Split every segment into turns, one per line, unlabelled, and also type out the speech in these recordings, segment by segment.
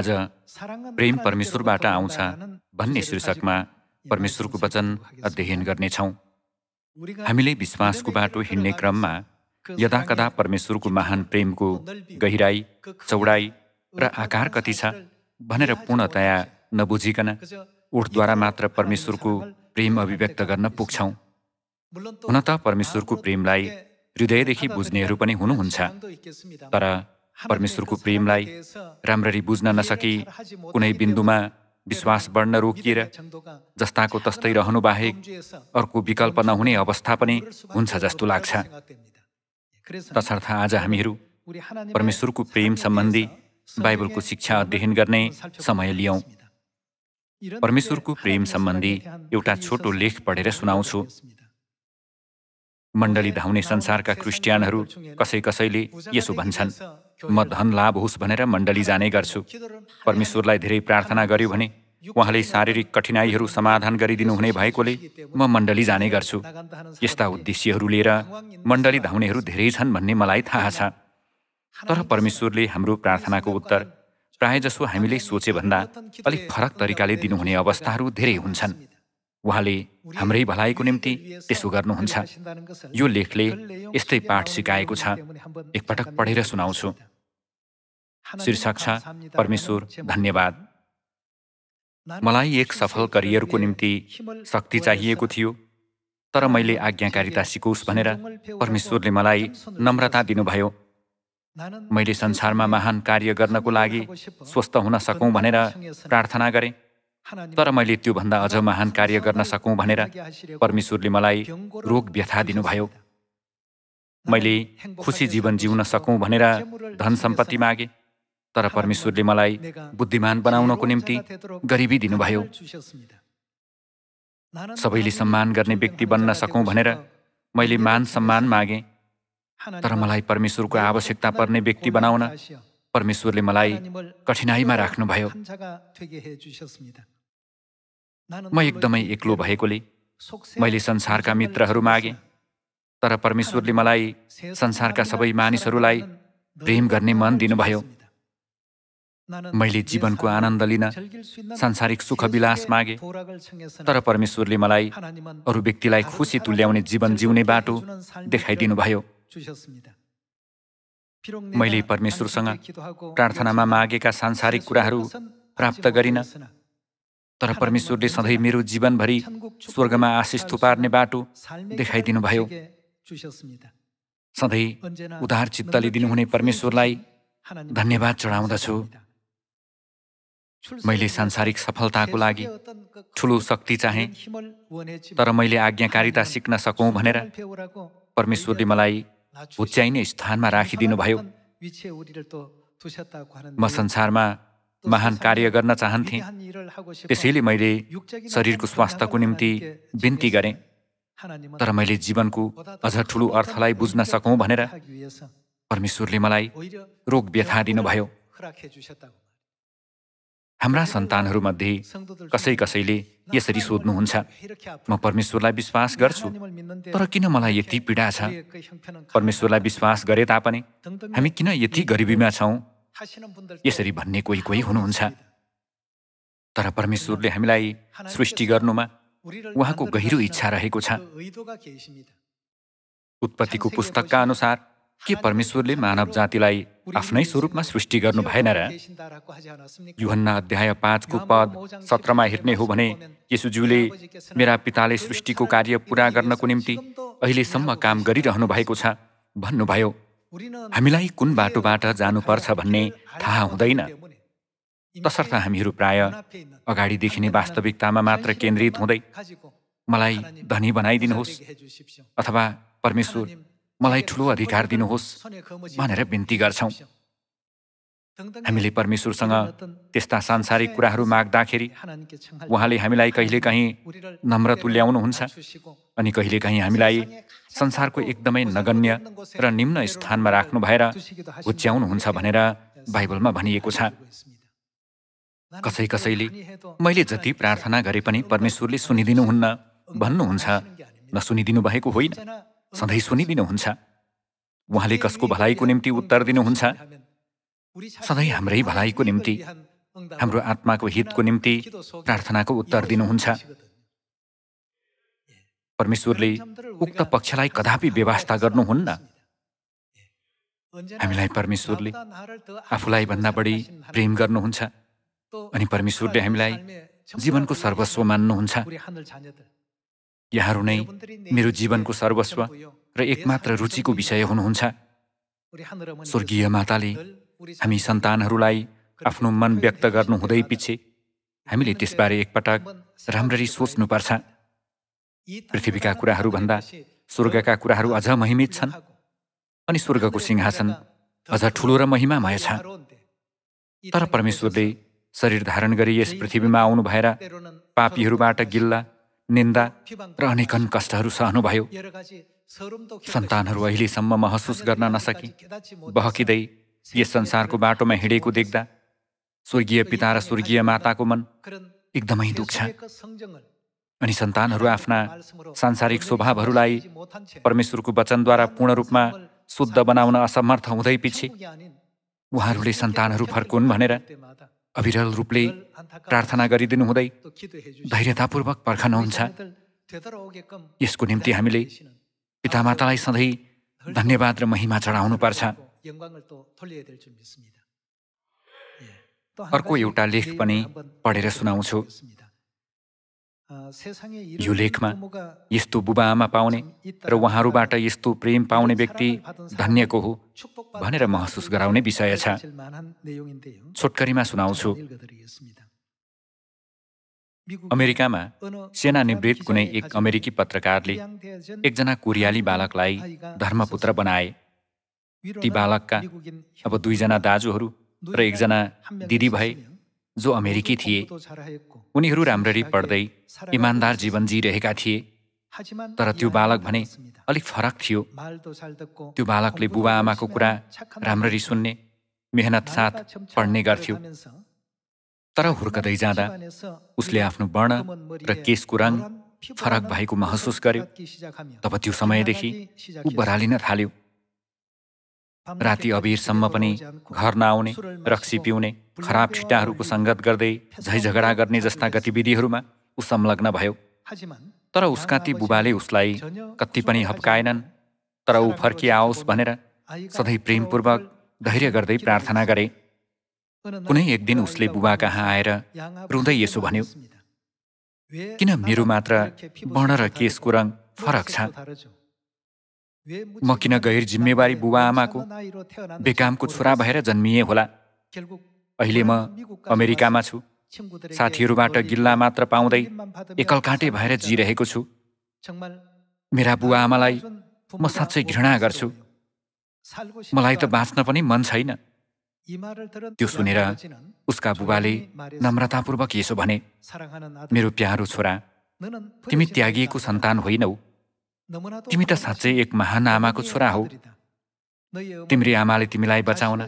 आज प्रेम परमेश्वरबाट आउँछ भन्ने शीर्षकमा परमेश्वरको वचन अध्ययन गर्नेछौँ हामीले विश्वासको बाटो हिँड्ने क्रममा यदा कदा परमेश्वरको महान प्रेमको गहिराई चौडाइ र आकार कति छ भनेर पूर्णतया नबुझिकन ओठद्वारा मात्र परमेश्वरको प्रेम अभिव्यक्त गर्न पुग्छौँ हुन त परमेश्वरको प्रेमलाई हृदयदेखि बुझ्नेहरू पनि हुनुहुन्छ तर परमेश्वरको प्रेमलाई राम्ररी बुझ्न नसकी कुनै बिन्दुमा विश्वास बढ्न रोकिएर जस्ताको तस्तै रहनु बाहेक अर्को विकल्प नहुने अवस्था पनि हुन्छ जस्तो लाग्छ तसर्थ आज हामीहरू परमेश्वरको प्रेम सम्बन्धी बाइबलको शिक्षा अध्ययन गर्ने समय लियौँ परमेश्वरको प्रेम सम्बन्धी एउटा छोटो लेख पढेर सुनाउँछु मण्डली धाउने संसारका क्रिस्टियनहरू कसै कसैले यसो भन्छन् म धन लाभ होस् भनेर मण्डली जाने गर्छु परमेश्वरलाई धेरै प्रार्थना गर्यो भने उहाँले शारीरिक कठिनाइहरू समाधान गरिदिनुहुने भएकोले म मण्डली जाने गर्छु यस्ता उद्देश्यहरू लिएर मण्डली धाउनेहरू धेरै छन् भन्ने मलाई थाहा छ तर परमेश्वरले हाम्रो प्रार्थनाको उत्तर जसो हामीले सोचेभन्दा अलिक फरक तरिकाले दिनुहुने अवस्थाहरू धेरै हुन्छन् उहाँले हाम्रै भलाइको निम्ति त्यसो गर्नुहुन्छ यो लेखले यस्तै पाठ सिकाएको छ एकपटक पढेर सुनाउँछु शीर्षक छ परमेश्वर धन्यवाद मलाई एक सफल करियरको निम्ति शक्ति चाहिएको थियो तर मैले आज्ञाकारिता सिकोस् भनेर परमेश्वरले मलाई नम्रता दिनुभयो मैले संसारमा महान कार्य गर्नको लागि स्वस्थ हुन सकौँ भनेर प्रार्थना गरेँ तर मैले त्योभन्दा अझ महान कार्य गर्न सकौँ भनेर परमेश्वरले मलाई रोग व्यथा दिनुभयो मैले खुसी जीवन जिउन सकौँ भनेर धन सम्पत्ति मागे तर परमेश्वरले मलाई बुद्धिमान बनाउनको निम्ति गरिबी दिनुभयो सबैले सम्मान गर्ने व्यक्ति बन्न सकौँ भनेर मैले मान सम्मान मागेँ तर मलाई परमेश्वरको आवश्यकता पर्ने व्यक्ति बनाउन परमेश्वरले मलाई कठिनाइमा राख्नुभयो म एकदमै एक्लो भएकोले मैले संसारका मित्रहरू मागे तर परमेश्वरले मलाई संसारका सबै मानिसहरूलाई प्रेम गर्ने मन दिनुभयो मैले जीवनको आनन्द लिन सांसारिक सुख विलास मागे तर परमेश्वरले मलाई अरू व्यक्तिलाई खुसी तुल्याउने जीवन जिउने बाटो देखाइदिनुभयो मैले परमेश्वरसँग प्रार्थनामा मागेका सांसारिक कुराहरू प्राप्त गरिन तर परमेश्वरले सधैँ मेरो जीवनभरि स्वर्गमा आशिष थुपार्ने बाटो देखाइदिनुभयो सधैँ उदार चित्तले दिनुहुने परमेश्वरलाई धन्यवाद चढाउँदछु मैले सांसारिक सफलताको लागि ठुलो शक्ति चाहे तर मैले आज्ञाकारिता सिक्न सकौँ भनेर परमेश्वरले मलाई उच्चाइने स्थानमा भयो म संसारमा महान कार्य गर्न चाहन्थे त्यसैले मैले शरीरको स्वास्थ्यको निम्ति बिन्ती गरेँ तर मैले जीवनको अझ ठुलो अर्थलाई बुझ्न सकौँ भनेर परमेश्वरले मलाई रोग व्यथा दिनुभयो हाम्रा सन्तानहरूमध्ये कसै कसैले यसरी सोध्नुहुन्छ म परमेश्वरलाई विश्वास गर्छु तर किन मलाई यति पीडा छ परमेश्वरलाई विश्वास गरे तापनि हामी किन यति गरिबीमा छौँ यसरी भन्ने कोही कोही हुनुहुन्छ तर परमेश्वरले हामीलाई सृष्टि गर्नुमा उहाँको गहिरो इच्छा रहेको छ उत्पत्तिको पुस्तकका अनुसार के परमेश्वरले मानव जातिलाई आफ्नै स्वरूपमा सृष्टि गर्नु भएन र युहन्ना अध्याय पाँचको पद सत्रमा हेर्ने हो भने यसुज्यूले मेरा पिताले सृष्टिको कार्य पुरा गर्नको निम्ति अहिलेसम्म काम गरिरहनु भएको छ भन्नुभयो हामीलाई कुन बाटोबाट जानुपर्छ भन्ने थाहा हुँदैन तसर्थ हामीहरू प्राय अगाडिदेखि नै वास्तविकतामा मात्र केन्द्रित हुँदै मलाई धनी बनाइदिनुहोस् अथवा परमेश्वर मलाई ठुलो अधिकार दिनुहोस् भनेर बिन्ती गर्छौँ हामीले परमेश्वरसँग त्यस्ता सांसारिक कुराहरू माग्दाखेरि उहाँले हामीलाई कहिलेकाहीँ नम्र तुल्याउनुहुन्छ अनि कहिलेकाहीँ हामीलाई संसारको एकदमै नगण्य र निम्न स्थानमा राख्नु भएर उच्च्याउनुहुन्छ भनेर बाइबलमा भनिएको छ कसै कसैले मैले जति प्रार्थना गरे पनि परमेश्वरले सुनिदिनुहुन्न भन्नुहुन्छ नसुनिदिनु भएको होइन सधैँ सुनिदिनुहुन्छ उहाँले कसको भलाइको निम्ति उत्तर दिनुहुन्छ सधैँ हाम्रै भलाइको निम्ति हाम्रो आत्माको हितको निम्ति प्रार्थनाको उत्तर दिनुहुन्छ परमेश्वरले उक्त पक्षलाई कदापि व्यवस्था गर्नुहुन्न हामीलाई परमेश्वरले आफूलाई भन्दा बढी प्रेम गर्नुहुन्छ अनि परमेश्वरले हामीलाई जीवनको सर्वस्व मान्नुहुन्छ यहाँहरू नै मेरो जीवनको सर्वस्व र एकमात्र रुचिको विषय हुनुहुन्छ स्वर्गीय माताले हामी सन्तानहरूलाई आफ्नो मन व्यक्त गर्नुहुँदै हुँदै पछि हामीले त्यसबारे एकपटक राम्ररी सोच्नुपर्छ पृथ्वीका कुराहरूभन्दा स्वर्गका कुराहरू अझ महिमित छन् अनि स्वर्गको सिंहासन अझ ठुलो र महिमामय छ तर परमेश्वरले शरीर धारण गरी यस पृथ्वीमा आउनु भएर पापीहरूबाट गिल्ला निन्दा र अनेकन कष्टहरू सहनुभयो सन्तानहरू अहिलेसम्म महसुस गर्न नसके बहकिँदै यस संसारको बाटोमा हिँडेको देख्दा स्वर्गीय पिता र स्वर्गीय माताको मन एकदमै दुख्छ अनि सन्तानहरू आफ्ना सांसारिक स्वभावहरूलाई परमेश्वरको वचनद्वारा पूर्ण रूपमा शुद्ध बनाउन असमर्थ हुँदै पछि उहाँहरूले सन्तानहरू फर्कुन् भनेर अविरल रूपले प्रार्थना गरिदिनु हुँदै धैर्यतापूर्वक पर्खनुहुन्छ यसको निम्ति हामीले पितामातालाई सधैँ धन्यवाद र महिमा चढाउनुपर्छ
अर्को एउटा लेख पनि
पढेर सुनाउँछु
यो
लेखमा यस्तो आमा पाउने र उहाँहरूबाट यस्तो प्रेम पाउने व्यक्ति धन्यको हो भनेर महसुस गराउने विषय छ छोटकरीमा सुनाउँछु अमेरिकामा सेनानिवृत्त कुनै एक अमेरिकी पत्रकारले एकजना कोरियाली बालकलाई धर्मपुत्र बनाए ती बालकका अब दुईजना दाजुहरू र एकजना दिदी भए जो अमेरिकी थिए उनीहरू राम्ररी पढ्दै इमान्दार जीवन जिइरहेका थिए तर त्यो बालक भने अलिक फरक थियो त्यो बालकले बुबा आमाको कुरा राम्ररी सुन्ने मेहनत साथ पढ्ने गर्थ्यो तर हुर्कदै जाँदा उसले आफ्नो वर्ण र केशको रङ फरक भएको महसुस गर्यो तब त्यो समयदेखि ऊ बरालिन थाल्यो राति अबिरसम्म पनि घर नआउने रक्सी पिउने खराब छिटाहरूको सङ्गत गर्दै झैझगडा गर्ने जस्ता गतिविधिहरूमा ऊ संलग्न भयो तर उसका ती बुबाले उसलाई कति पनि हप्काएनन् तर ऊ फर्किआओस् भनेर सधैँ प्रेमपूर्वक धैर्य गर्दै प्रार्थना गरे कुनै एक दिन उसले बुबा कहाँ आएर रुँदै यसो भन्यो किन मेरो मात्र वर्ण र केशको रङ फरक छ म किन गैर जिम्मेवारी आमाको बेकामको छोरा भएर जन्मिए होला अहिले म अमेरिकामा छु साथीहरूबाट गिल्ला मात्र पाउँदै एकल काँटे भएर जिरहेको छु मेरा बुवा आमालाई म साँच्चै घृणा गर्छु मलाई त बाँच्न पनि मन छैन त्यो सुनेर उसका बुबाले नम्रतापूर्वक यसो भने मेरो प्यारो छोरा तिमी त्यागिएको सन्तान होइनौ तिमी त साँच्चै एक महान आमाको छोरा हो तिम्री आमाले तिमीलाई बचाउन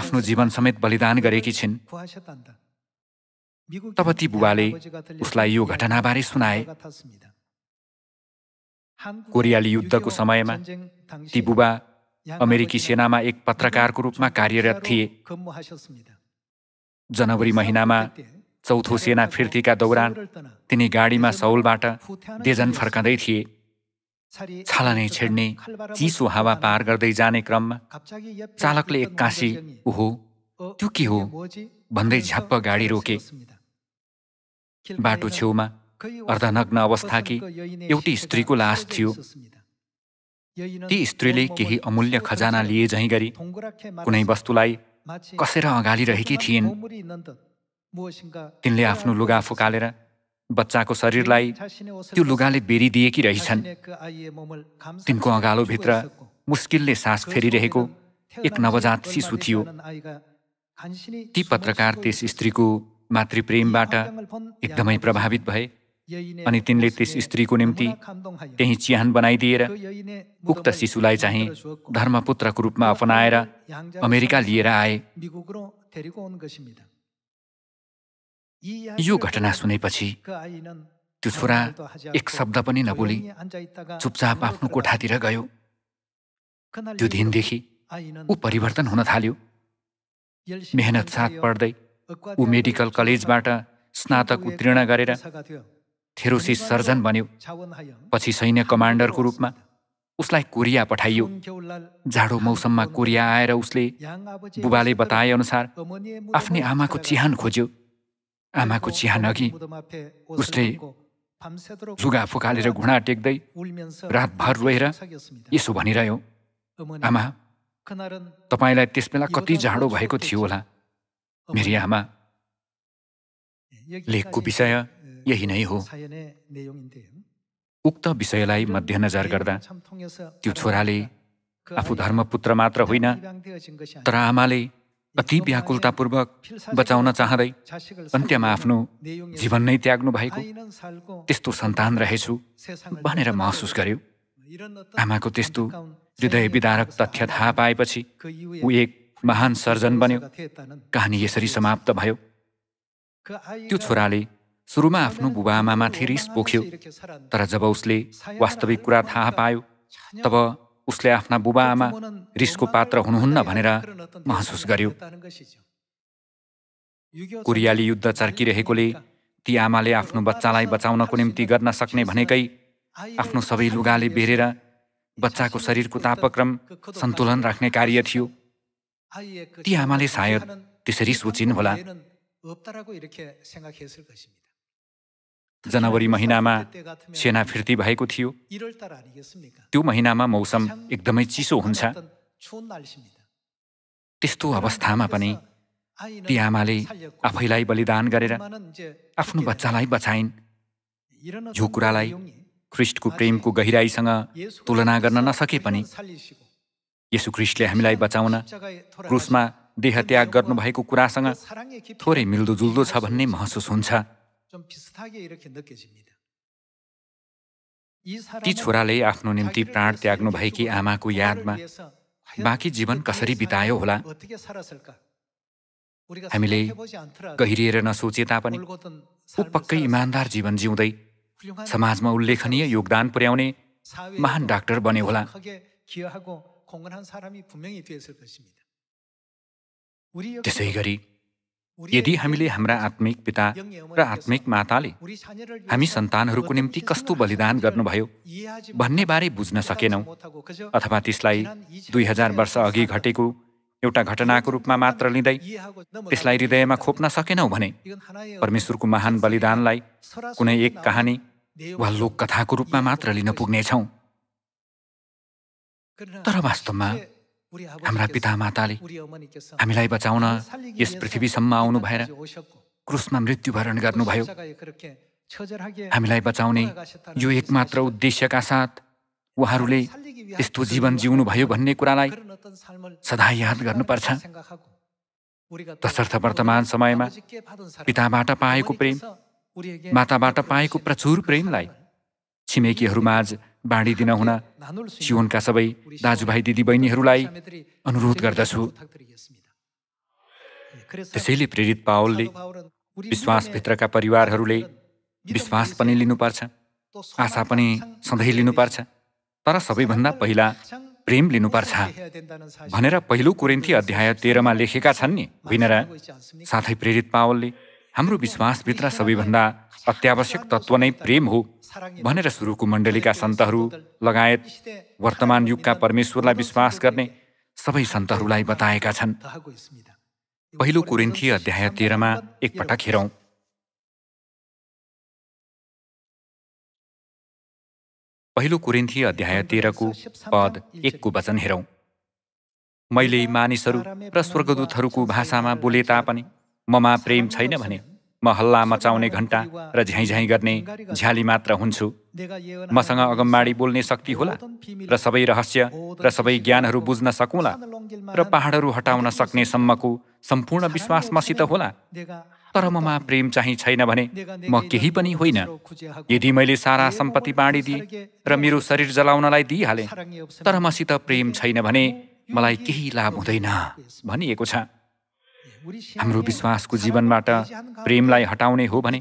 आफ्नो जीवन समेत बलिदान गरेकी छिन्
तब ती बुबाले
उसलाई यो घटनाबारे सुनाए कोरियाली युद्धको समयमा ती बुबा अमेरिकी सेनामा एक पत्रकारको रूपमा कार्यरत थिए जनवरी महिनामा चौथो सेना फिर्तीका दौरान तिनी गाडीमा सौलबाट देजन फर्कँदै थिए छालाने छेड्ने चिसो हावा पार गर्दै जाने क्रममा चालकले एक्कासी ओहो त्यो के हो भन्दै झ्याप्प गाडी रोके बाटो छेउमा अर्धनग्न अवस्थाकी एउटी स्त्रीको लास थियो ती स्त्रीले केही अमूल्य खजाना लिए झैँ गरी कुनै वस्तुलाई
कसेर अँगालिरहेकी थिइन्
तिनले आफ्नो लुगा फुकालेर बच्चाको शरीरलाई त्यो लुगाले बेरिदिएकी रहेछन् तिनको अँगालोभित्र मुस्किलले सास फेरिरहेको एक नवजात शिशु थियो ती पत्रकार त्यस स्त्रीको मातृप्रेमबाट एकदमै प्रभावित भए अनि तिनले त्यस स्त्रीको निम्ति त्यही चिहान बनाइदिएर उक्त शिशुलाई चाहिँ धर्मपुत्रको रूपमा अपनाएर
अमेरिका लिएर आए
यो घटना सुनेपछि त्यो छोरा एक शब्द पनि नबोली चुपचाप आफ्नो कोठातिर गयो त्यो दिनदेखि ऊ परिवर्तन हुन थाल्यो मेहनत साथ पढ्दै ऊ मेडिकल कलेजबाट स्नातक उत्तीर्ण गरेर थेरोसी सर्जन बन्यो पछि सैन्य कमान्डरको रूपमा उसलाई कोरिया पठाइयो जाडो मौसममा कोरिया आएर उसले बुबाले बताए अनुसार आफ्नै आमाको चिहान खोज्यो आमाको चिहान अघि उसले लुगा फुकालेर घुँडा टेक्दै
रातभर रोएर
यसो भनिरह्यो आमा तपाईँलाई बेला कति जाडो भएको थियो होला मेरी आमा लेखको विषय यही नै हो उक्त विषयलाई मध्यनजर गर्दा त्यो छोराले आफू धर्मपुत्र मात्र होइन तर आमाले अति व्याकुलतापूर्वक बचाउन चाहँदै अन्त्यमा आफ्नो जीवन नै त्याग्नु भएको त्यस्तो सन्तान रहेछु भनेर महसुस गर्यो आमाको त्यस्तो हृदय विदारक तथ्य थाहा पाएपछि ऊ एक महान सर्जन बन्यो कहानी यसरी समाप्त भयो त्यो छोराले सुरुमा आफ्नो बुबा आमामाथि रिस पोख्यो तर जब उसले वास्तविक कुरा थाहा पायो तब उसले आफ्ना बुबाआमा रिसको पात्र हुनुहुन्न भनेर महसुस गर्यो कोरियाली युद्ध चर्किरहेकोले ती आमाले आफ्नो बच्चालाई बचाउनको निम्ति गर्न सक्ने भनेकै आफ्नो सबै लुगाले बेरेर बच्चाको शरीरको तापक्रम सन्तुलन राख्ने कार्य थियो ती आमाले सायद त्यसरी सोचिन् होला जनवरी महिनामा सेना फिर्ती भएको थियो त्यो महिनामा मौसम एकदमै चिसो हुन्छ त्यस्तो अवस्थामा पनि ती आमाले आफैलाई बलिदान गरेर आफ्नो बच्चालाई बचाइन् यो कुरालाई ख्रिस्टको प्रेमको गहिराईसँग तुलना गर्न नसके पनि यसु क्रिस्टले हामीलाई बचाउन क्रुसमा देह त्याग गर्नुभएको कुरासँग थोरै मिल्दोजुल्दो छ भन्ने महसुस हुन्छ
좀 비슷하게 이렇게 느껴집니다. 이 छोराले
आफ्नो निम्ति प्राण त्याग्नु भएकी आमाको यादमा बाँकी जीवन कसरी बितायो होला हामीले गहिरिएर नसोचे तापनि
ऊ
पक्कै इमान्दार जीवन जिउँदै
समाजमा उल्लेखनीय
योगदान पुर्याउने
महान डाक्टर बन्यो होला त्यसै गरी
यदि हामीले हाम्रा आत्मिक पिता र आत्मिक माताले हामी सन्तानहरूको निम्ति कस्तो बलिदान गर्नुभयो भन्ने बारे बुझ्न सकेनौँ अथवा त्यसलाई दुई हजार वर्ष अघि घटेको एउटा घटनाको रूपमा मात्र लिँदै त्यसलाई हृदयमा खोप्न सकेनौँ भने परमेश्वरको महान बलिदानलाई कुनै एक कहानी वा लोककथाको रूपमा मात्र लिन पुग्नेछौँ तर वास्तवमा हाम्रा पिता माताले
हामीलाई बचाउन यस पृथ्वीसम्म आउनु भएर
क्रुसमा मृत्युवरण गर्नुभयो
हामीलाई बचाउने
यो एकमात्र उद्देश्यका साथ उहाँहरूले यस्तो जीवन जिउनु भयो भन्ने कुरालाई सदा याद गर्नुपर्छ तसर्थ वर्तमान समयमा पिताबाट पाएको प्रेम माताबाट पाएको प्रचुर प्रेमलाई छिमेकीहरूमाझ बाँडिदिन हुन जीवनका सबै दाजुभाइ दिदीबहिनीहरूलाई अनुरोध गर्दछु त्यसैले प्रेरित पावलले विश्वासभित्रका परिवारहरूले विश्वास पनि लिनुपर्छ आशा पनि सधैँ लिनुपर्छ तर सबैभन्दा पहिला प्रेम लिनुपर्छ भनेर पहिलो कुरेन्थी अध्याय तेह्रमा लेखेका छन् नि होइन साथै प्रेरित पावलले हाम्रो विश्वासभित्र सबैभन्दा अत्यावश्यक तत्त्व नै प्रेम हो भनेर सुरुको मण्डलीका सन्तहरू लगायत वर्तमान युगका परमेश्वरलाई विश्वास गर्ने सबै सन्तहरूलाई बताएका छन् पहिलो कुरिन्थी अध्याय तेह्रमा एकपटक हेरौँ पहिलो कुरिन्थी अध्याय तेह्रको पद एकको वचन हेरौँ मैले मानिसहरू र स्वर्गदूतहरूको भाषामा बोले तापनि ममा प्रेम छैन भने म हल्ला मचाउने घन्टा र झ्याइझ्याइ गर्ने झ्याली मात्र हुन्छु मसँग अगमबाडी बोल्ने शक्ति होला र सबै रहस्य र सबै ज्ञानहरू बुझ्न सकौँला र पहाडहरू हटाउन सक्ने सम्मको सम्पूर्ण विश्वास मसित होला तर ममा प्रेम चाहिँ छैन भने म केही पनि होइन यदि मैले सारा सम्पत्ति बाँडिदिएँ र मेरो शरीर जलाउनलाई दिइहालेँ तर मसित प्रेम छैन भने मलाई केही लाभ हुँदैन भनिएको छ हाम्रो विश्वासको जीवनबाट प्रेमलाई हटाउने हो भने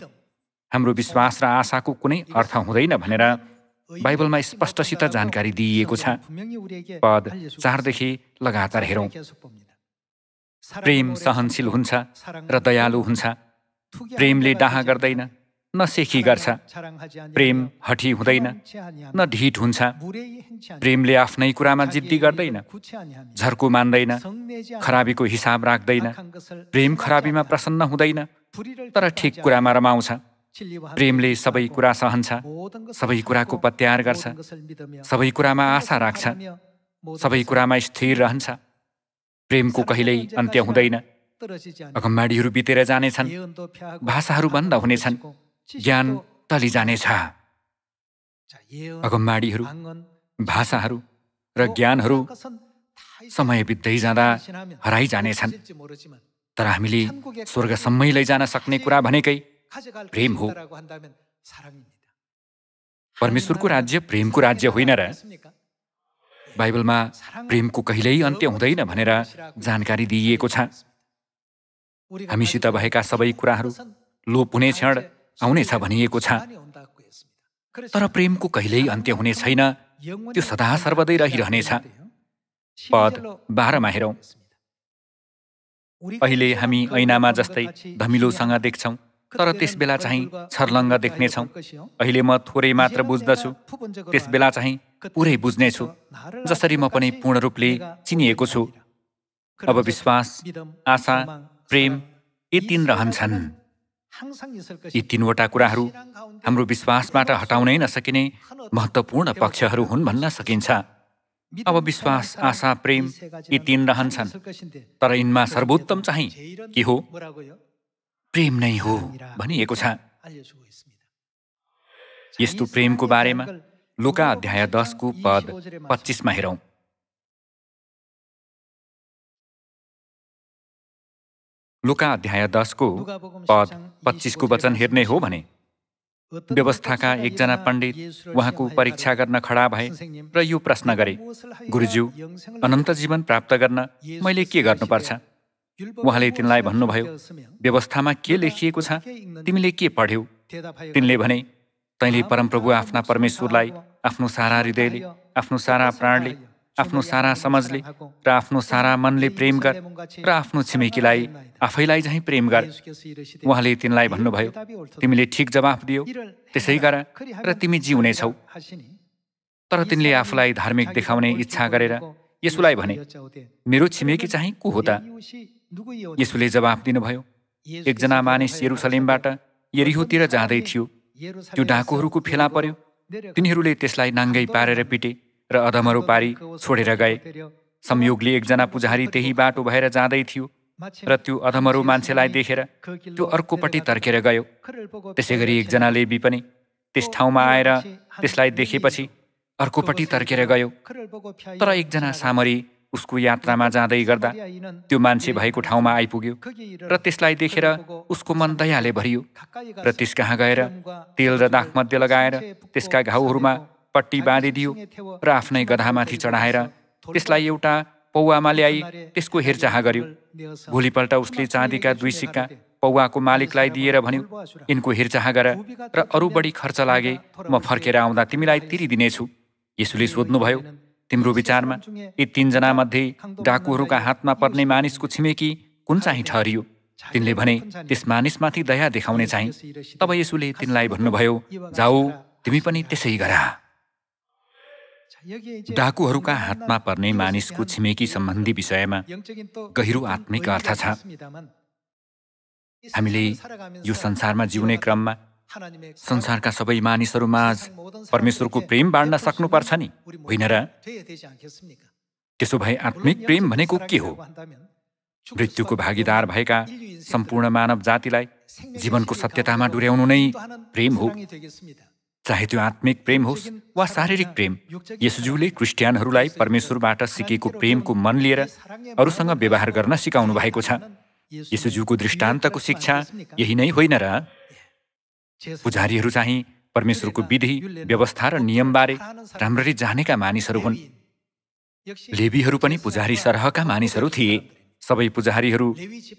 हाम्रो विश्वास र आशाको कुनै अर्थ हुँदैन भनेर बाइबलमा स्पष्टसित जानकारी दिइएको छ पद चारदेखि लगातार हेरौँ प्रेम सहनशील हुन्छ र दयालु हुन्छ प्रेमले डाहा गर्दैन सेखी गर्छ प्रेम हठी हुँदैन न ढिट हुन्छ प्रेमले आफ्नै कुरामा जिद्दी गर्दैन झर्को मान्दैन खराबीको हिसाब राख्दैन प्रेम खराबीमा प्रसन्न हुँदैन तर ठिक कुरामा रमाउँछ प्रेमले सबै कुरा सहन्छ सबै कुराको पत्यार गर्छ सबै कुरामा आशा राख्छ सबै कुरामा स्थिर रहन्छ प्रेमको कहिल्यै अन्त्य हुँदैन अगम्बाडीहरू बितेर जानेछन् भाषाहरू बन्द हुनेछन् ज्ञान तलिजानेछ अगमबाडीहरू भाषाहरू र ज्ञानहरू समय बित्दै जाँदा हराइजानेछन् तर हामीले स्वर्गसम्मै लैजान सक्ने कुरा भनेकै प्रेम हो परमेश्वरको राज्य प्रेमको राज्य होइन र बाइबलमा प्रेमको कहिल्यै अन्त्य हुँदैन भनेर जानकारी दिइएको छ हामीसित भएका सबै कुराहरू लोप हुने क्षण आउनेछ भनिएको छ तर प्रेमको कहिल्यै अन्त्य हुने छैन त्यो सदा सर्वदै रहिरहनेछ पद बाह्रमा हेरौँ अहिले हामी ऐनामा जस्तै धमिलोसँग देख्छौँ तर त्यस बेला चाहिँ छर्लङ्ग देख्नेछौँ अहिले म थोरै मात्र बुझ्दछु त्यस बेला चाहिँ पुरै बुझ्नेछु जसरी म पनि पूर्ण रूपले चिनिएको छु अब विश्वास आशा प्रेम यी तिन रहन्छन् यी तिनवटा कुराहरू हाम्रो विश्वासबाट हटाउनै नसकिने महत्त्वपूर्ण पक्षहरू हुन् भन्न सकिन्छ अब विश्वास आशा प्रेम यी तीन रहन्छन् तर यिनमा सर्वोत्तम चाहिँ के हो प्रेम नै हो भनिएको छ यस्तो प्रेमको बारेमा लोका अध्याय दसको पद पच्चिसमा हेरौँ लुका अध्याय दसको पद पच्चिसको वचन हेर्ने हो भने व्यवस्थाका एकजना पण्डित उहाँको परीक्षा गर्न खडा भए र यो प्रश्न गरे गुरुज्यू अनन्त जीवन प्राप्त गर्न मैले के गर्नुपर्छ उहाँले तिनलाई भन्नुभयो व्यवस्थामा के लेखिएको छ तिमीले के पढ्यौ तिनले भने तैँले परमप्रभु आफ्ना परमेश्वरलाई आफ्नो सारा हृदयले आफ्नो सारा प्राणले आफ्नो सारा समाजले र आफ्नो सारा मनले प्रेम गर र आफ्नो छिमेकीलाई आफैलाई झैँ प्रेम गर उहाँले तिनलाई भन्नुभयो तिमीले ठिक जवाफ दियो त्यसै गर र तिमी जिउनेछौ तर तिनले आफूलाई धार्मिक देखाउने इच्छा गरेर यसुलाई भने मेरो छिमेकी चाहिँ को हो त यसुले जवाफ दिनुभयो एकजना मानिस यरुसलेमबाट यरिहोतिर जाँदै थियो त्यो डाकुहरूको फेला पर्यो तिनीहरूले त्यसलाई नाङ्गै पारेर पिटे र अधमहरू पारी छोडेर गए संयोगले एकजना पुजारी त्यही बाटो भएर जाँदै थियो र त्यो अधमहरू मान्छेलाई देखेर त्यो अर्कोपट्टि तर्केर गयो त्यसै गरी एकजना लेबी पनि त्यस ठाउँमा आएर त्यसलाई देखेपछि अर्कोपट्टि तर्केर गयो तर एकजना सामरी उसको यात्रामा जाँदै गर्दा त्यो मान्छे भएको ठाउँमा आइपुग्यो र त्यसलाई देखेर उसको मन दयाले भरियो र त्यस कहाँ गएर तेल र दाखमध्ये लगाएर त्यसका घाउहरूमा पट्टी बाँधिदियो र आफ्नै गधामाथि चढाएर त्यसलाई एउटा पौवामा ल्याई त्यसको हेरचाह गर्यो भोलिपल्ट उसले चाँदीका दुई सिक्का पौवाको मालिकलाई दिएर भन्यो यिनको हेरचाह गर र अरू बढी खर्च लागे म फर्केर आउँदा तिमीलाई तिरिदिनेछु यसुले सोध्नुभयो तिम्रो विचारमा यी तिनजना मध्ये डाकुहरूका हातमा पर्ने मानिसको छिमेकी कुन चाहिँ ठहरियो तिनले भने त्यस मानिसमाथि दया देखाउने चाहिँ तब यसुले तिनलाई भन्नुभयो जाऊ तिमी पनि त्यसै गरा डाकुहरूका हातमा पर्ने मानिसको छिमेकी सम्बन्धी विषयमा गहिरो आत्मिक अर्थ छ हामीले यो संसारमा जिउने क्रममा संसारका सबै मानिसहरूमाझ परमेश्वरको प्रेम बाँड्न सक्नुपर्छ नि होइन र त्यसो भए आत्मिक प्रेम भनेको के हो मृत्युको भागीदार भएका सम्पूर्ण मानव जातिलाई जीवनको सत्यतामा डुर्याउनु नै प्रेम हो चाहे त्यो आत्मिक प्रेम होस् वा शारीरिक प्रेम यसज्यूले क्रिस्टियनहरूलाई परमेश्वरबाट सिकेको प्रेमको मन लिएर अरूसँग व्यवहार गर्न सिकाउनु भएको छ यसज्यूको दृष्टान्तको शिक्षा यही नै होइन र पुजारीहरू चाहिँ परमेश्वरको विधि व्यवस्था र नियमबारे राम्ररी जानेका मानिसहरू हुन् लेबीहरू पनि पुजारी सरहका मानिसहरू थिए सबै पुजारीहरू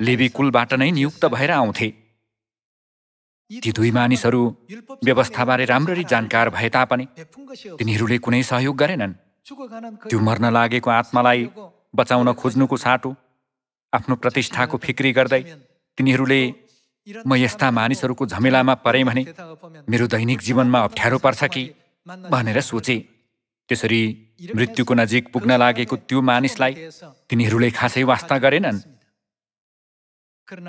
लेबी कुलबाट नै नियुक्त भएर आउँथे ती दुई मानिसहरू व्यवस्थाबारे राम्ररी जानकार भए तापनि तिनीहरूले कुनै सहयोग गरेनन् त्यो मर्न लागेको आत्मालाई बचाउन खोज्नुको साटो आफ्नो प्रतिष्ठाको फिक्री गर्दै तिनीहरूले म यस्ता मानिसहरूको झमेलामा परेँ भने मेरो दैनिक जीवनमा अप्ठ्यारो पर्छ कि भनेर सोचे त्यसरी मृत्युको नजिक पुग्न लागेको त्यो मानिसलाई तिनीहरूले खासै वास्ता गरेनन्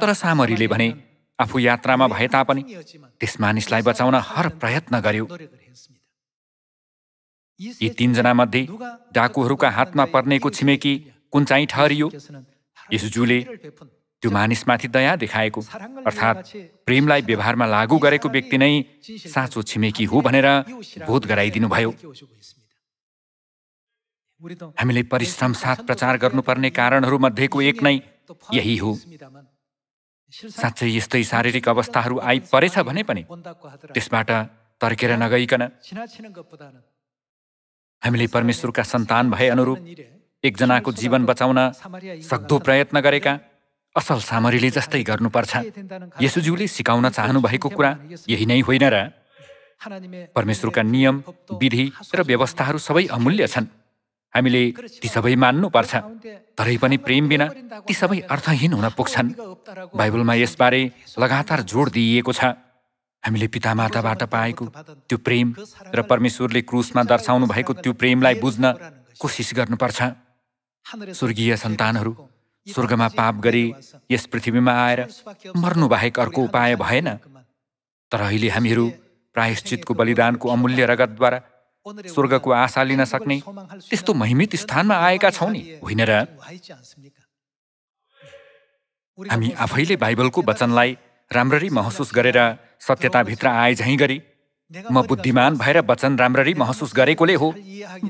तर सामरीले भने आफू यात्रामा भए तापनि त्यस मानिसलाई बचाउन हर प्रयत्न गर्यो यी मध्ये डाकुहरूका हातमा पर्नेको छिमेकी कुन चाहिँ ठहरियो यसजुले त्यो मानिसमाथि दया देखाएको अर्थात् प्रेमलाई व्यवहारमा लागू गरेको व्यक्ति नै साँचो छिमेकी हो भनेर बोध गराइदिनुभयो हामीले परिश्रम साथ प्रचार गर्नुपर्ने मध्येको एक नै यही हो साँच्चै यस्तै शारीरिक अवस्थाहरू आइपरेछ भने पनि त्यसबाट तर्केर नगइकन हामीले परमेश्वरका सन्तान भए अनुरूप एकजनाको जीवन बचाउन सक्दो प्रयत्न गरेका असल सामरीले जस्तै गर्नुपर्छ यसुज्यूले सिकाउन चाहनु भएको कुरा यही नै होइन र परमेश्वरका नियम विधि र व्यवस्थाहरू सबै अमूल्य छन् हामीले ती सबै मान्नुपर्छ तरै पनि प्रेम बिना ती सबै अर्थहीन हुन पुग्छन् बाइबलमा यसबारे लगातार जोड दिइएको छ हामीले पितामाताबाट पाएको त्यो प्रेम र परमेश्वरले क्रुसमा दर्शाउनु भएको त्यो प्रेमलाई बुझ्न कोसिस गर्नुपर्छ स्वर्गीय सन्तानहरू स्वर्गमा पाप गरी यस पृथ्वीमा आएर मर्नुबाहेक अर्को उपाय भएन तर अहिले हामीहरू प्रायश्चितको बलिदानको अमूल्य रगतद्वारा स्वर्गको आशा लिन सक्ने त्यस्तो महिमित स्थानमा आएका छौँ नि होइन र हामी आफैले बाइबलको वचनलाई राम्ररी महसुस गरेर सत्यताभित्र आए झैँ गरी म बुद्धिमान भएर वचन राम्ररी महसुस गरेकोले हो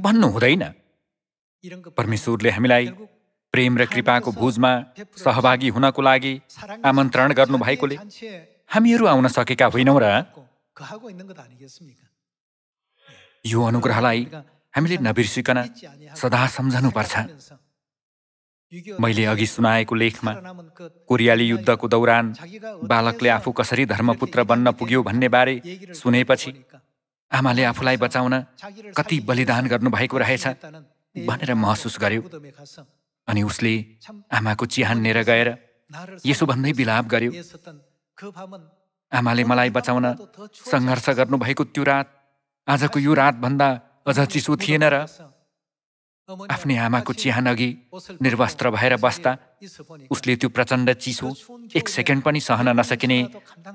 भन्नु हुँदैन परमेश्वरले हामीलाई प्रेम र कृपाको भोजमा सहभागी हुनको लागि आमन्त्रण गर्नुभएकोले हामीहरू आउन सकेका होइनौँ र यो अनुग्रहलाई हामीले नबिर्सिकन सदा सम्झनुपर्छ मैले अघि सुनाएको लेखमा कोरियाली युद्धको दौरान बालकले आफू कसरी धर्मपुत्र बन्न पुग्यो भन्ने बारे सुनेपछि आमाले आफूलाई बचाउन कति बलिदान गर्नुभएको रहेछ भनेर महसुस गर्यो अनि उसले आमाको चिहान लिएर गएर यसो भन्दै बिलाप गर्यो आमाले मलाई बचाउन सङ्घर्ष गर्नुभएको त्यो रात आजको यो रातभन्दा अझ चिसो थिएन र आफ्नै आमाको चिहान अघि निर्वस्त्र भएर बस्दा उसले त्यो प्रचण्ड चिसो एक सेकेन्ड पनि सहन नसकिने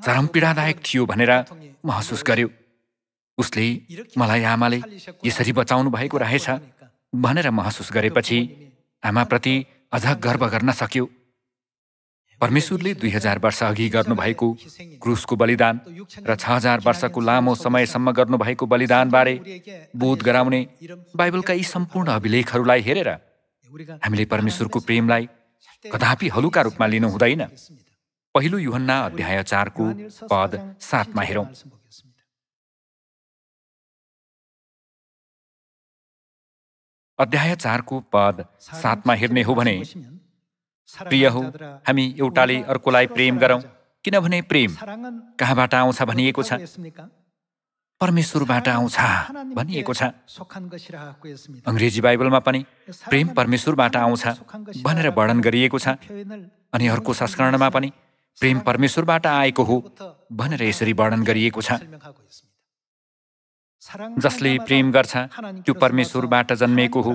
चरम पीडादायक थियो भनेर महसुस गर्यो उसले मलाई आमाले यसरी बचाउनु भएको रहेछ भनेर महसुस गरेपछि आमाप्रति अझ गर्व गर्न सक्यो परमेश्वरले दुई हजार वर्ष अघि गर्नुभएको क्रुसको बलिदान र छ हजार वर्षको लामो समयसम्म गर्नुभएको बलिदानबारे बोध गराउने बाइबलका यी सम्पूर्ण अभिलेखहरूलाई हेरेर हामीले परमेश्वरको प्रेमलाई कदापि हलुका रूपमा लिनु हुँदैन पहिलो युहन्ना अध्याय चारको पद सातमा हेरौँ अध्याय चारको पद सातमा हेर्ने हो भने प्रिय हो हामी एउटाले अर्कोलाई प्रेम गरौँ किनभने प्रेम कहाँबाट आउँछ भनिएको छ परमेश्वरबाट आउँछ भनिएको छ अङ्ग्रेजी बाइबलमा पनि प्रेम परमेश्वरबाट आउँछ भनेर वर्णन गरिएको छ अनि अर्को संस्करणमा पनि प्रेम परमेश्वरबाट आएको हो भनेर यसरी वर्णन गरिएको छ जसले प्रेम गर्छ त्यो परमेश्वरबाट जन्मेको हो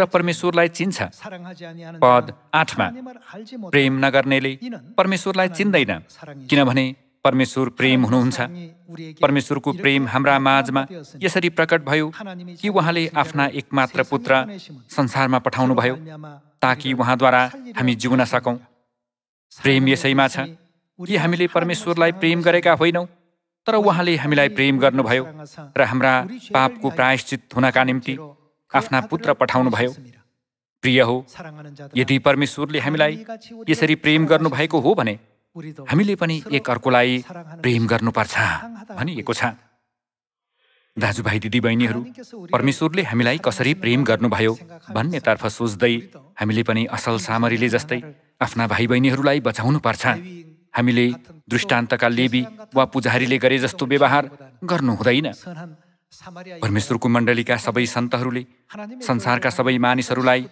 र परमेश्वरलाई चिन्छ पद आठमा प्रेम नगर्नेले परमेश्वरलाई चिन्दैन किनभने परमेश्वर प्रेम हुनुहुन्छ परमेश्वरको प्रेम हाम्रा माझमा यसरी प्रकट भयो कि उहाँले आफ्ना एकमात्र पुत्र संसारमा पठाउनुभयो ताकि उहाँद्वारा हामी जिउन सकौँ प्रेम यसैमा छ कि हामीले परमेश्वरलाई प्रेम गरेका होइनौँ तर उहाँले हामीलाई प्रेम गर्नुभयो र हाम्रा पापको प्रायश्चित हुनका निम्ति आफ्ना पुत्र भयो प्रिय हो यदि परमेश्वरले हामीलाई यसरी प्रेम गर्नुभएको हो भने हामीले पनि एक अर्कोलाई प्रेम गर्नुपर्छ भनिएको छ दाजुभाइ दिदीबहिनीहरू परमेश्वरले हामीलाई कसरी प्रेम गर्नुभयो भन्नेतर्फ सोच्दै हामीले पनि असल सामरीले जस्तै आफ्ना भाइ बहिनीहरूलाई पर्छ हामीले दृष्टान्तका लेबी वा पुजारीले गरे जस्तो व्यवहार गर्नु हुँदैन परमेश्वरको मण्डलीका सबै सन्तहरूले संसारका सबै मानिसहरूलाई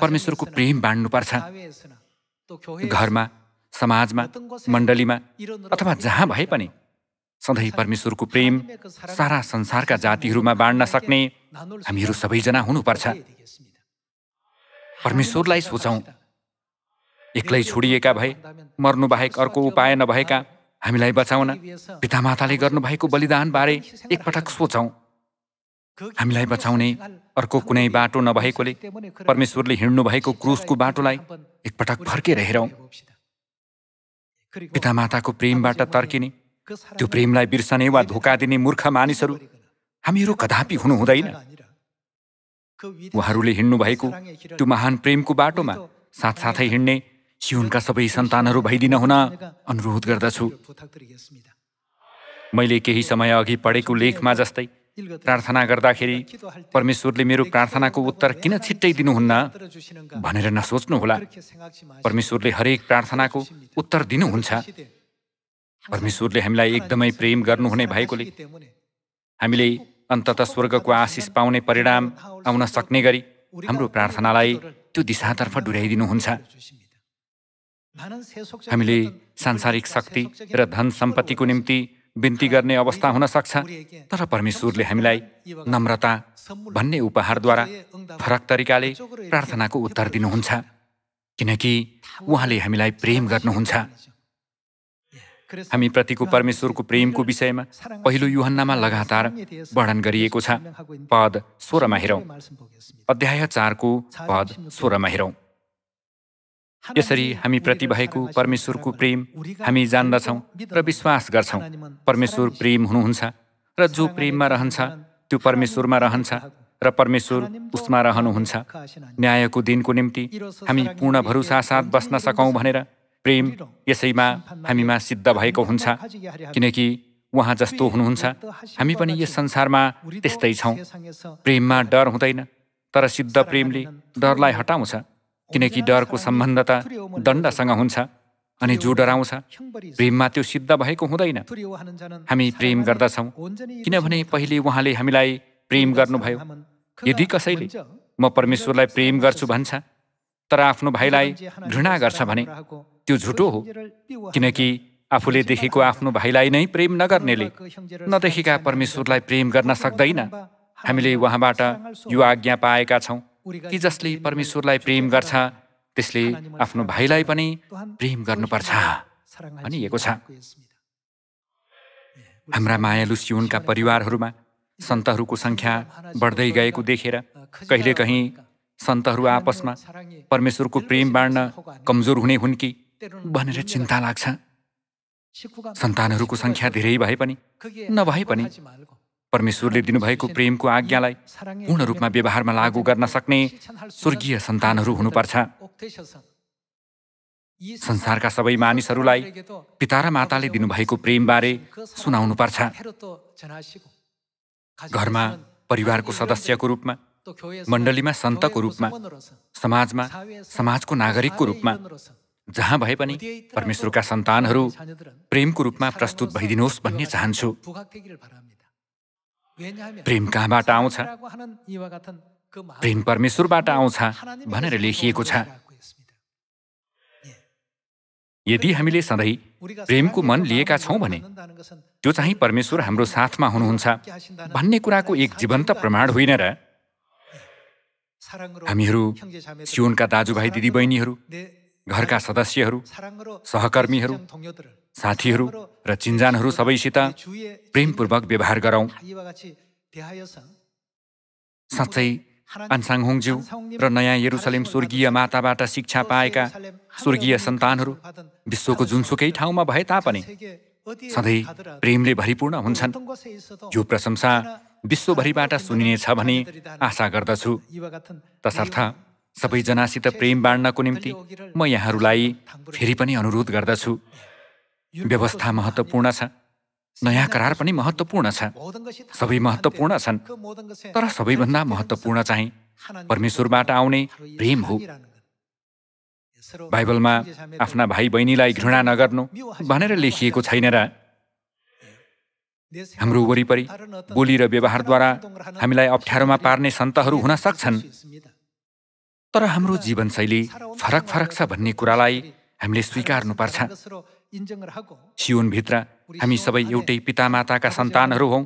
परमेश्वरको प्रेम बाँड्नुपर्छ घरमा समाजमा मण्डलीमा अथवा जहाँ भए पनि सधैँ परमेश्वरको प्रेम सारा संसारका जातिहरूमा बाँड्न सक्ने हामीहरू सबैजना हुनुपर्छ परमेश्वरलाई सोचौँ एक्लै छोडिएका भए मर्नुबाहेक अर्को उपाय नभएका हामीलाई बचाउन पितामाताले गर्नुभएको बलिदानबारे एकपटक सोचौँ हामीलाई बचाउने अर्को कुनै बाटो नभएकोले परमेश्वरले हिँड्नु भएको क्रुसको बाटोलाई एकपटक फर्केर हेरौँ पितामाताको प्रेमबाट तर्किने त्यो प्रेमलाई बिर्सने वा धोका दिने मूर्ख मानिसहरू हामीहरू कदापि हुनु हुँदैन उहाँहरूले हिँड्नु भएको त्यो महान प्रेमको बाटोमा साथसाथै हिँड्ने सिउनका सबै सन्तानहरू भइदिन हुन अनुरोध गर्दछु मैले केही समय अघि पढेको लेखमा जस्तै प्रार्थना गर्दाखेरि परमेश्वरले मेरो प्रार्थनाको उत्तर किन छिट्टै दिनुहुन्न भनेर नसोच्नुहोला परमेश्वरले हरेक प्रार्थनाको उत्तर दिनुहुन्छ परमेश्वरले हामीलाई एकदमै प्रेम गर्नुहुने भएकोले हामीले अन्तत स्वर्गको आशिष पाउने परिणाम आउन सक्ने गरी हाम्रो प्रार्थनालाई त्यो दिशातर्फ डुर्याइदिनुहुन्छ हामीले सांसारिक शक्ति र धन सम्पत्तिको निम्ति बिन्ती गर्ने अवस्था हुन सक्छ तर परमेश्वरले हामीलाई नम्रता भन्ने उपहारद्वारा फरक तरिकाले प्रार्थनाको उत्तर दिनुहुन्छ किनकि उहाँले हामीलाई प्रेम गर्नुहुन्छ हामी हामीप्रतिको परमेश्वरको प्रेमको विषयमा पहिलो युहन्नामा लगातार वर्णन गरिएको छ पद सोह्रमा हेरौँ अध्याय चारको पद सोह्रमा हेरौँ यसरी हामी प्रति भएको परमेश्वरको प्रेम हामी जान्दछौँ र विश्वास गर्छौँ परमेश्वर प्रेम हुनुहुन्छ र जो प्रेममा रहन्छ त्यो परमेश्वरमा रहन्छ र परमेश्वर उसमा रहनुहुन्छ न्यायको दिनको निम्ति हामी पूर्ण भरोसा साथ बस्न सकौँ भनेर प्रेम यसैमा हामीमा सिद्ध भएको हुन्छ किनकि उहाँ जस्तो हुनुहुन्छ हामी पनि यस संसारमा त्यस्तै छौँ प्रेममा डर हुँदैन तर सिद्ध प्रेमले डरलाई हटाउँछ किनकि डरको सम्बन्ध त दण्डसँग हुन्छ अनि जो डराउँछ प्रेममा त्यो सिद्ध भएको हुँदैन हामी प्रेम गर्दछौँ किनभने पहिले उहाँले हामीलाई प्रेम गर्नुभयो यदि कसैले म परमेश्वरलाई प्रेम गर्छु भन्छ तर आफ्नो भाइलाई घृणा गर्छ भने त्यो झुटो हो किनकि आफूले देखेको आफ्नो भाइलाई नै प्रेम नगर्नेले नदेखेका परमेश्वरलाई प्रेम गर्न सक्दैन हामीले उहाँबाट यो आज्ञा पाएका छौँ कि जसले परमेश्वरलाई प्रेम गर्छ त्यसले आफ्नो भाइलाई पनि प्रेम गर्नुपर्छ भनिएको छ हाम्रा मायालु सिउनका परिवारहरूमा सन्तहरूको सङ्ख्या बढ्दै गएको देखेर कहिलेकाहीँ सन्तहरू आपसमा परमेश्वरको प्रेम बाँड्न कमजोर हुने हुन् कि भनेर चिन्ता लाग्छ सन्तानहरूको सङ्ख्या धेरै भए पनि नभए पनि परमेश्वरले दिनुभएको प्रेमको आज्ञालाई पूर्ण रूपमा व्यवहारमा लागू गर्न सक्ने स्वर्गीय सन्तानहरू हुनुपर्छ संसारका सबै मानिसहरूलाई पिता र माताले दिनुभएको प्रेमबारे पर्छ घरमा परिवारको सदस्यको रूपमा मण्डलीमा सन्तको रूपमा समाजमा समाजको नागरिकको रूपमा जहाँ भए पनि परमेश्वरका सन्तानहरू प्रेमको रूपमा प्रस्तुत भइदिनुहोस् भन्ने चाहन्छु
प्रेम आउँछ
प्रेम परमेश्वरबाट आउँछ भनेर लेखिएको छ यदि हामीले सधैँ प्रेमको मन लिएका छौँ भने त्यो चाहिँ परमेश्वर हाम्रो साथमा हुनुहुन्छ भन्ने कुराको एक जीवन्त प्रमाण होइन र हामीहरू सिओनका दाजुभाइ दिदीबहिनीहरू घरका सदस्यहरू सहकर्मीहरू साथीहरू र चिन्जानहरू सबैसित प्रेमपूर्वक व्यवहार गरौँ साँच्चै अनसाङहुङज्यू र नयाँ यरुसलेम स्वर्गीय माताबाट शिक्षा पाएका स्वर्गीय सन्तानहरू विश्वको जुनसुकै ठाउँमा भए तापनि सधैँ प्रेमले भरिपूर्ण हुन्छन् यो प्रशंसा विश्वभरिबाट सुनिनेछ भनी आशा गर्दछु तसर्थ सबैजनासित प्रेम बाँड्नको निम्ति म यहाँहरूलाई फेरि पनि अनुरोध गर्दछु व्यवस्था महत्त्वपूर्ण छ नयाँ करार पनि महत्त्वपूर्ण छ सबै महत्त्वपूर्ण छन् तर सबैभन्दा महत्त्वपूर्ण चाहिँ परमेश्वरबाट आउने प्रेम हो बाइबलमा आफ्ना भाइ बहिनीलाई घृणा नगर्नु भनेर लेखिएको छैन र हाम्रो वरिपरि बोली र व्यवहारद्वारा हामीलाई अप्ठ्यारोमा पार्ने सन्तहरू हुन सक्छन् तर हाम्रो जीवनशैली फरक फरक छ भन्ने कुरालाई हामीले स्वीकार्नुपर्छ सिउनभित्र हामी सबै एउटै पितामाताका सन्तानहरू हौ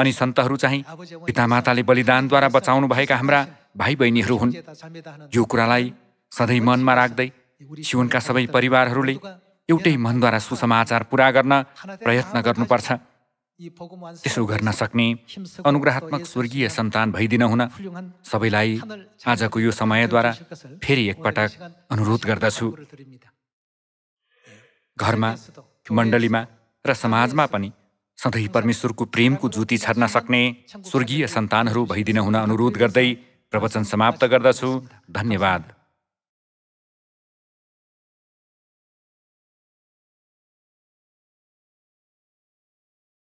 अनि सन्तहरू चाहिँ पितामाताले बलिदानद्वारा बचाउनु भएका हाम्रा भाइ बहिनीहरू हुन् यो कुरालाई सधैँ मनमा राख्दै सिउनका सबै परिवारहरूले एउटै मनद्वारा सुसमाचार पुरा गर्न प्रयत्न गर्नुपर्छ यसो गर्न सक्ने अनुग्रहात्मक स्वर्गीय सन्तान भइदिन हुन सबैलाई आजको यो समयद्वारा फेरि एकपटक अनुरोध गर्दछु घरमा मण्डलीमा र समाजमा पनि सधैँ परमेश्वरको प्रेमको ज्योति छर्न सक्ने स्वर्गीय सन्तानहरू भइदिन हुन अनुरोध गर्दै प्रवचन समाप्त गर्दछु धन्यवाद